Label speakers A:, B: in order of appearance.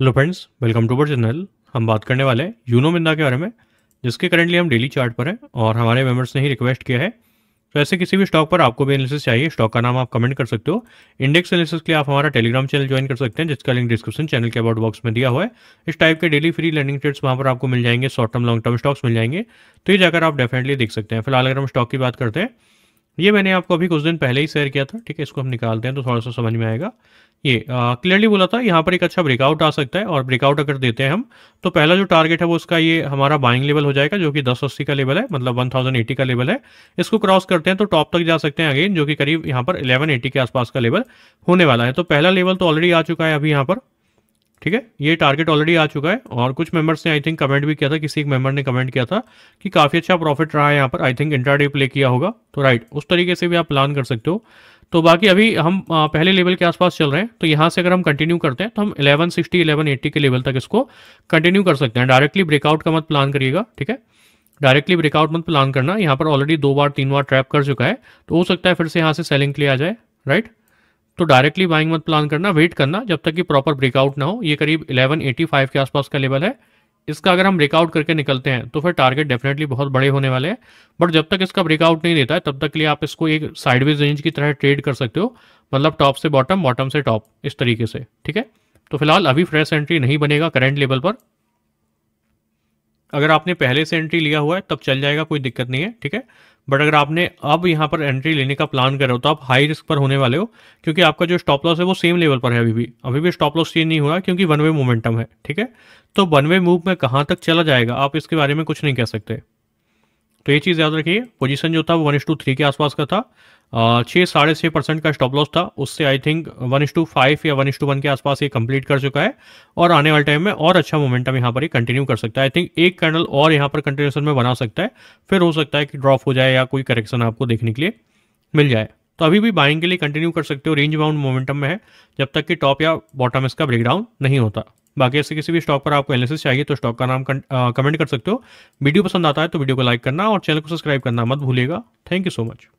A: hello friends welcome to our channel हम बात करने वाले हैं यूनो मिंदा के बारे में जिसके करंटली हम डेली चार्ट पर हैं और हमारे मेंबर्स ने ही रिक्वेस्ट किया है तो ऐसे किसी भी स्टॉक पर आपको भी एनालिसिस चाहिए स्टॉक का नाम आप कमेंट कर सकते हो इंडेक्स एनालिसिस के लिए आप हमारा टेलीग्राम चैनल ज्वाइन कर सकते हैं जिसका लिंक डिस्क्रिप्शन चैनल के अबाउट बॉक्स में दिया हुआ है इस टाइप के डेली फ्री लर्निंग ट्रेड्स वहाँ पर आपको मिल जाएंगे short term long term stocks मिल जाएंगे तो ये जाकर आप डेफिनेटली देख सकते हैं फिलहाल अगर हम स्टॉक की बात करते हैं ये मैंने आपको अभी कुछ दिन पहले ही शेयर किया था ठीक है इसको हम निकालते हैं तो थोड़ा सा समझ में आएगा ये क्लियरली बोला था यहाँ पर एक अच्छा ब्रेकआउट आ सकता है और ब्रेकआउट अगर देते हैं हम तो पहला जो टारगेट है वो उसका ये हमारा बाइंग लेवल हो जाएगा जो कि दस अस्सी का लेवल है मतलब 1080 का लेवल है इसको क्रॉस करते हैं तो टॉप तक जा सकते हैं अगेन जो कि करीब यहाँ पर 1180 के आसपास का लेवल होने वाला है तो पहला लेवल तो ऑलरेडी आ चुका है अभी यहाँ पर ठीक है ये टारगेट ऑलरेडी आ चुका है और कुछ मेंबर्स ने आई थिंक कमेंट भी किया था किसी एक मेंबर ने कमेंट किया था कि काफ़ी अच्छा प्रॉफिट रहा है यहाँ पर आई थिंक डे प्ले किया होगा तो राइट उस तरीके से भी आप प्लान कर सकते हो तो बाकी अभी हम पहले लेवल के आसपास चल रहे हैं तो यहाँ से अगर हम कंटिन्यू करते हैं तो हम 1160 1180 के लेवल तक इसको कंटिन्यू कर सकते हैं डायरेक्टली ब्रेकआउट का मत प्लान करिएगा ठीक है डायरेक्टली ब्रेकआउट मत प्लान करना यहाँ पर ऑलरेडी दो बार तीन बार ट्रैप कर चुका है तो हो सकता है फिर से यहाँ से सेलिंग के लिए आ जाए राइट तो डायरेक्टली बाइंग मत प्लान करना वेट करना जब तक कि प्रॉपर ब्रेकआउट ना हो ये करीब 1185 के आसपास का लेवल है इसका अगर हम ब्रेकआउट करके निकलते हैं तो फिर टारगेट डेफिनेटली बहुत बड़े होने वाले हैं बट जब तक इसका ब्रेकआउट नहीं देता है तब तक के लिए आप इसको एक साइडवेज रेंज की तरह ट्रेड कर सकते हो मतलब टॉप से बॉटम बॉटम से टॉप इस तरीके से ठीक है तो फिलहाल अभी फ्रेश एंट्री नहीं बनेगा करेंट लेवल पर अगर आपने पहले से एंट्री लिया हुआ है तब चल जाएगा कोई दिक्कत नहीं है ठीक है बट अगर आपने अब यहाँ पर एंट्री लेने का प्लान कर रहे हो तो आप हाई रिस्क पर होने वाले हो क्योंकि आपका जो स्टॉप लॉस है वो सेम लेवल पर है अभी भी अभी भी स्टॉप लॉस चेंज नहीं हुआ क्योंकि वन वे मोमेंटम है ठीक है तो वन वे मूव में कहाँ तक चला जाएगा आप इसके बारे में कुछ नहीं कह सकते तो ये चीज़ याद रखिए पोजीशन जो था वो वन इज टू थ्री के आसपास का था छः साढ़े छः परसेंट का स्टॉप लॉस था उससे I think one is two five या वन इज टू वन के आसपास ये कंप्लीट कर चुका है और आने वाले टाइम में और अच्छा मोमेंटम यहाँ पर ये कंटिन्यू कर सकता है आई थिंक एक कैंडल और यहाँ पर कंटिन्यूशन में बना सकता है फिर हो सकता है कि ड्रॉप हो जाए या कोई करेक्शन आपको देखने के लिए मिल जाए तो अभी भी बाइंग के लिए कंटिन्यू कर सकते हो रेंज बाउंड मोमेंटम में है जब तक कि टॉप या बॉटम इसका ब्रेकडाउन नहीं होता बाकी ऐसे किसी भी स्टॉक पर आपको एनालिसिस चाहिए तो स्टॉक का नाम कमेंट कर सकते हो वीडियो पसंद आता है तो वीडियो को लाइक करना और चैनल को सब्सक्राइब करना मत भूलिएगा थैंक यू सो मच